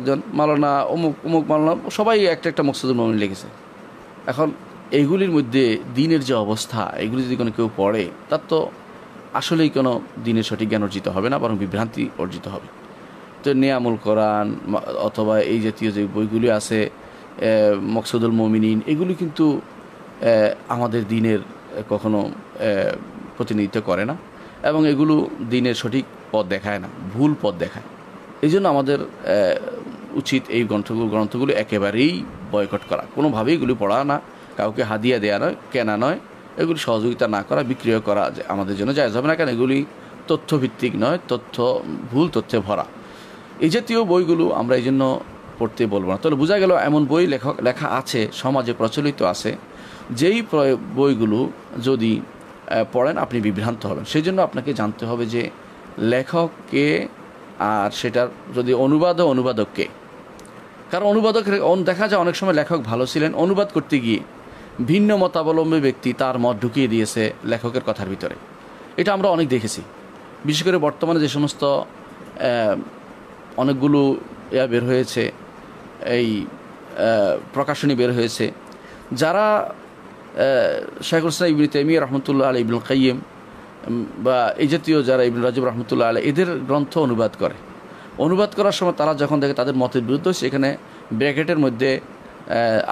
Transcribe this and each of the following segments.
একজন মালানা অমুক অমুক মালানা সবাই একটা একটা মকসুদুল মমিন লিখেছে এখন এইগুলির মধ্যে দিনের যে অবস্থা এগুলি যদি কোনো কেউ পড়ে তার তো আসলেই কোনো দিনের সঠিক জ্ঞান অর্জিত হবে না বরং বিভ্রান্তি অর্জিত হবে তো নেয়ামুল কোরআন অথবা এই জাতীয় যে বইগুলি আছে মকসুদুল মমিনিন এগুলি কিন্তু আমাদের দিনের কখনো প্রতিনিধিত্ব করে না এবং এগুলো দিনের সঠিক পথ দেখায় না ভুল পথ দেখায় এই জন্য আমাদের উচিত এই গ্রন্থগুলো গ্রন্থগুলো একেবারেই বয়কট করা কোনোভাবেই এগুলি পড়া না কাউকে হাদিয়া দেওয়া নয় কেনা নয় এগুলি সহযোগিতা না করা বিক্রিয় করা আমাদের জন্য যায় হবে না কেন এগুলি তথ্যভিত্তিক নয় তথ্য ভুল তথ্যে ভরা এই জাতীয় বইগুলো আমরা এই জন্য পড়তে বলবো না তাহলে বোঝা গেল এমন বই লেখক লেখা আছে সমাজে প্রচলিত আছে যেই বইগুলো যদি পড়েন আপনি বিভ্রান্ত হবেন সেই জন্য আপনাকে জানতে হবে যে লেখককে আর সেটার যদি অনুবাদ ও অনুবাদককে কারণ অনুবাদক দেখা যায় অনেক সময় লেখক ভালো ছিলেন অনুবাদ করতে গিয়ে ভিন্ন মতাবলম্বী ব্যক্তি তার মত ঢুকিয়ে দিয়েছে লেখকের কথার ভিতরে এটা আমরা অনেক দেখেছি বিশেষ করে বর্তমানে যে সমস্ত অনেকগুলো ইয়া বের হয়েছে এই প্রকাশনী বের হয়েছে যারা শেখ হোসেন ইবিন তেমি রহমতুল্লাহ আলী ইবুল কাইম বা এই জাতীয় যারা ইবনুল রাজিব রহমতুল্লাহ আলাই এদের গ্রন্থ অনুবাদ করে অনুবাদ করার সময় তারা যখন দেখে তাদের মতের বিরুদ্ধে সেখানে ব্র্যাকেটের মধ্যে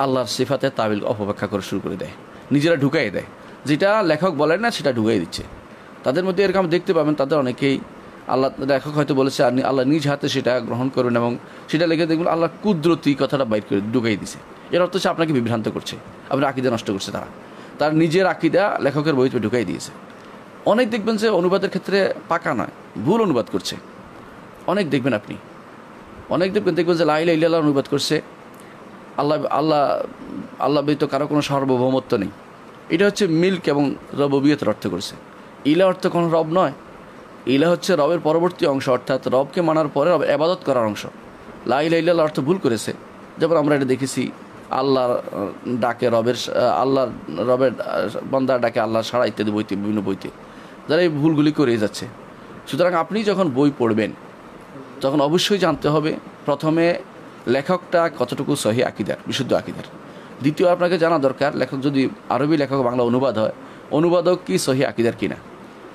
আল্লাহর সিফাতে তাবিল অপব্যাখ্যা করে শুরু করে দেয় নিজেরা ঢুকাই দেয় যেটা লেখক বলেন না সেটা ঢুকাই দিচ্ছে তাদের মধ্যে এরকম দেখতে পাবেন তাদের অনেকেই আল্লাহ লেখক হয়তো বলেছে আর আল্লাহ নিজ হাতে সেটা গ্রহণ করবেন এবং সেটা লিখে দেখবেন আল্লাহ কুদরতি কথাটা বাইর করে ঢুকাই দিছে এর অর্থ হচ্ছে আপনাকে বিভ্রান্ত করছে আপনার আকিদা নষ্ট করছে তারা তার নিজের আকিদা লেখকের বইতে ঢুকাই দিয়েছে অনেক দেখবেন যে অনুবাদের ক্ষেত্রে পাকা নয় ভুল অনুবাদ করছে অনেক দেখবেন আপনি অনেক দেখবেন দেখবেন যে লাইলা ইল্লাহ অনুবাদ করছে আল্লাহ আল্লাহ আল্লাহ ব্যতীত কারো কোনো সার্বভৌমত্ব নেই এটা হচ্ছে মিল্ক এবং রববিয়তের অর্থ করছে ইলা অর্থ কোনো রব নয় ইলা হচ্ছে রবের পরবর্তী অংশ অর্থাৎ রবকে মানার পরে রব আবাদত করার অংশ লাইলা ইল্লাহ অর্থ ভুল করেছে যেমন আমরা এটা দেখেছি আল্লাহর ডাকে রবের আল্লাহর রবের বন্দার ডাকে আল্লাহ সাড়া ইত্যাদি বইতে বিভিন্ন বইতে যারা এই ভুলগুলি করে যাচ্ছে সুতরাং আপনি যখন বই পড়বেন তখন অবশ্যই জানতে হবে প্রথমে লেখকটা কতটুকু সহি আকিদার বিশুদ্ধ আকিদার দ্বিতীয় আপনাকে জানা দরকার লেখক যদি আরবি লেখক বাংলা অনুবাদ হয় অনুবাদক কি সহি আকিদার কিনা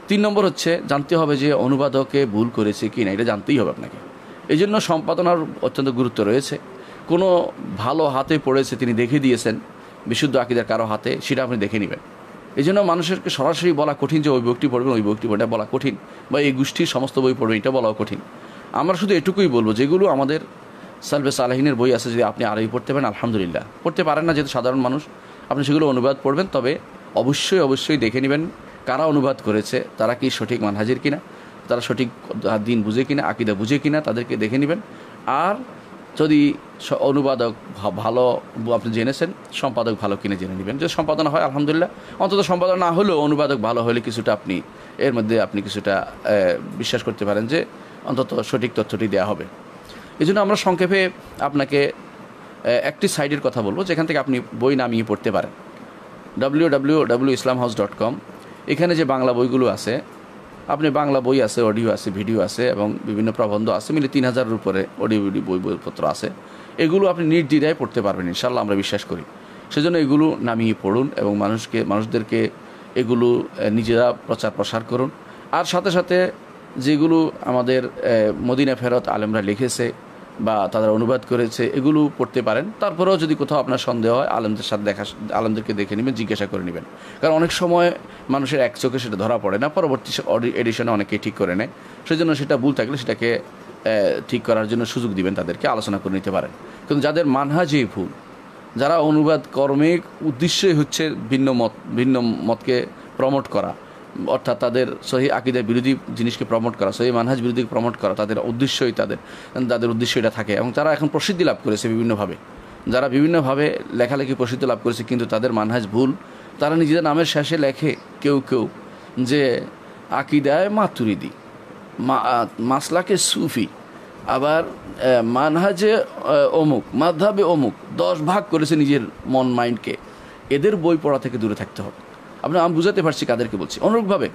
তিন নম্বর হচ্ছে জানতে হবে যে অনুবাদকে ভুল করেছে কি না এটা জানতেই হবে আপনাকে এই জন্য সম্পাদনার অত্যন্ত গুরুত্ব রয়েছে কোনো ভালো হাতে পড়েছে তিনি দেখে দিয়েছেন বিশুদ্ধ আকিদার কারো হাতে সেটা আপনি দেখে নেবেন এই জন্য মানুষেরকে সরাসরি বলা কঠিন যে ওই বইটি পড়বেন ওই বইটি পড়বেন বলা কঠিন বা এই গোষ্ঠীর সমস্ত বই পড়বেন এটা বলাও কঠিন আমরা শুধু এটুকুই বলবো যেগুলো আমাদের সালবে সালাহিনের বই আছে যদি আপনি আরোই পড়তে পারেন আলহামদুলিল্লাহ পড়তে পারেন না যেহেতু সাধারণ মানুষ আপনি সেগুলো অনুবাদ পড়বেন তবে অবশ্যই অবশ্যই দেখে নেবেন কারা অনুবাদ করেছে তারা কি সঠিক মানহাজির কিনা তারা সঠিক দিন বুঝে কিনা আকিদা বুঝে কিনা তাদেরকে দেখে নেবেন আর যদি অনুবাদক ভালো আপনি জেনেছেন সম্পাদক ভালো কিনে জেনে নেবেন যদি সম্পাদনা হয় আলহামদুলিল্লাহ অন্তত সম্পাদনা না হলেও অনুবাদক ভালো হলে কিছুটা আপনি এর মধ্যে আপনি কিছুটা বিশ্বাস করতে পারেন যে অন্তত সঠিক তথ্যটি দেওয়া হবে এই জন্য আমরা সংক্ষেপে আপনাকে একটি সাইডের কথা বলবো যেখান থেকে আপনি বই নামিয়ে পড়তে পারেন W W W Islam house dot com এখানে যে বাংলা বইগুলো আছে আপনি বাংলা বই আছে অডিও আছে ভিডিও আছে এবং বিভিন্ন প্রবন্ধ আছে মিলে তিন হাজারের উপরে অডিও ভিডিও বই বইপত্র আছে এগুলো আপনি নির্দ্বিধায় পড়তে পারবেন ইনশাল্লাহ আমরা বিশ্বাস করি সেজন্য এগুলো নামিয়ে পড়ুন এবং মানুষকে মানুষদেরকে এগুলো নিজেরা প্রচার প্রসার করুন আর সাথে সাথে যেগুলো আমাদের মদিনা ফেরত আলেমরা লিখেছে বা তাদের অনুবাদ করেছে এগুলো পড়তে পারেন তারপরেও যদি কোথাও আপনার সন্দেহ হয় আলমদের সাথে দেখা আলমদেরকে দেখে নেবেন জিজ্ঞাসা করে নেবেন কারণ অনেক সময় মানুষের এক চোখে সেটা ধরা পড়ে না পরবর্তী এডিশনে অনেকেই ঠিক করে নেয় সেই জন্য সেটা ভুল থাকলে সেটাকে ঠিক করার জন্য সুযোগ দিবেন তাদেরকে আলোচনা করে নিতে পারেন কিন্তু যাদের যে ভুল যারা অনুবাদ কর্মে উদ্দেশ্যই হচ্ছে ভিন্ন মত ভিন্ন মতকে প্রমোট করা অর্থাৎ তাদের সহি আকিদের বিরোধী জিনিসকে প্রমোট করা সহি মানহাজ বিরোধীকে প্রমোট করা তাদের উদ্দেশ্যই তাদের তাদের উদ্দেশ্য এটা থাকে এবং তারা এখন প্রসিদ্ধি লাভ করেছে বিভিন্নভাবে যারা বিভিন্নভাবে লেখালেখি প্রসিদ্ধি লাভ করেছে কিন্তু তাদের মানহাজ ভুল তারা নিজেদের নামের শেষে লেখে কেউ কেউ যে আকিদায় মাতুরিদি মাসলাকে সুফি আবার মানহাজে অমুক মাধাবে অমুক দশ ভাগ করেছে নিজের মন মাইন্ডকে এদের বই পড়া থেকে দূরে থাকতে হবে আপনার আমি বুঝাতে পারছি কাদেরকে বলছি অনুরূপভাবে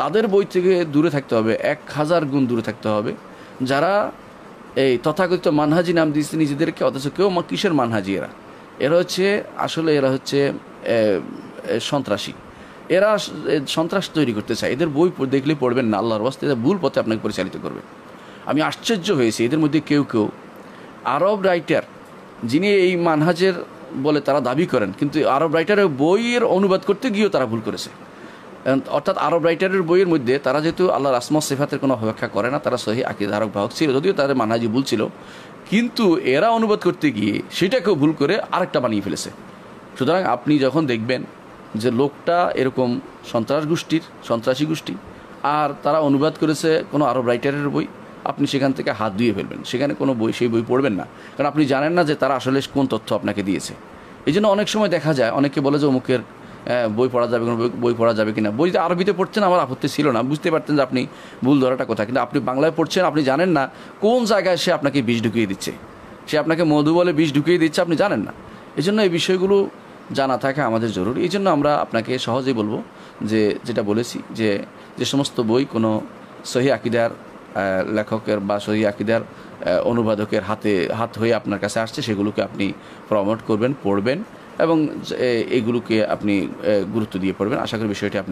তাদের বই থেকে দূরে থাকতে হবে এক হাজার গুণ দূরে থাকতে হবে যারা এই তথাকথিত মানহাজি নাম দিয়েছে নিজেদেরকে অথচ কেউ কিসের মানহাজি এরা এরা হচ্ছে আসলে এরা হচ্ছে সন্ত্রাসী এরা সন্ত্রাস তৈরি করতে চায় এদের বই দেখলে পড়বেন না আল্লাহর বাস্তে এদের ভুল পথে আপনাকে পরিচালিত করবে আমি আশ্চর্য হয়েছি এদের মধ্যে কেউ কেউ আরব রাইটার যিনি এই মানহাজের বলে তারা দাবি করেন কিন্তু আরব রাইটারের বইয়ের অনুবাদ করতে গিয়েও তারা ভুল করেছে অর্থাৎ আরব রাইটারের বইয়ের মধ্যে তারা যেহেতু আল্লাহর আসমা সেফাতের কোনো অপেক্ষা করে না তারা সহি ধারক বাহক ছিল যদিও তাদের মানহাজি ভুল ছিল কিন্তু এরা অনুবাদ করতে গিয়ে সেটাকেও ভুল করে আরেকটা বানিয়ে ফেলেছে সুতরাং আপনি যখন দেখবেন যে লোকটা এরকম সন্ত্রাস গোষ্ঠীর সন্ত্রাসী গোষ্ঠী আর তারা অনুবাদ করেছে কোনো আরব রাইটারের বই আপনি সেখান থেকে হাত ধুয়ে ফেলবেন সেখানে কোনো বই সেই বই পড়বেন না কারণ আপনি জানেন না যে তারা আসলে কোন তথ্য আপনাকে দিয়েছে এই জন্য অনেক সময় দেখা যায় অনেকে বলে যে অমুকের বই পড়া যাবে কোনো বই পড়া যাবে কিনা বই আরবিতে পড়ছেন আমার আপত্তি ছিল না বুঝতে পারতেন যে আপনি ভুল ধরাটা কথা কিন্তু আপনি বাংলায় পড়ছেন আপনি জানেন না কোন জায়গায় সে আপনাকে বিষ ঢুকিয়ে দিচ্ছে সে আপনাকে মধু বলে বিষ ঢুকিয়ে দিচ্ছে আপনি জানেন না এই জন্য এই বিষয়গুলো জানা থাকা আমাদের জরুরি এই জন্য আমরা আপনাকে সহজেই বলবো যে যেটা বলেছি যে যে সমস্ত বই কোনো সহি আকিদার লেখকের বা সহি আকিদার অনুবাদকের হাতে হাত হয়ে আপনার কাছে আসছে সেগুলোকে আপনি প্রমোট করবেন পড়বেন এবং এগুলোকে আপনি গুরুত্ব দিয়ে পড়বেন আশা করি বিষয়টি আপনি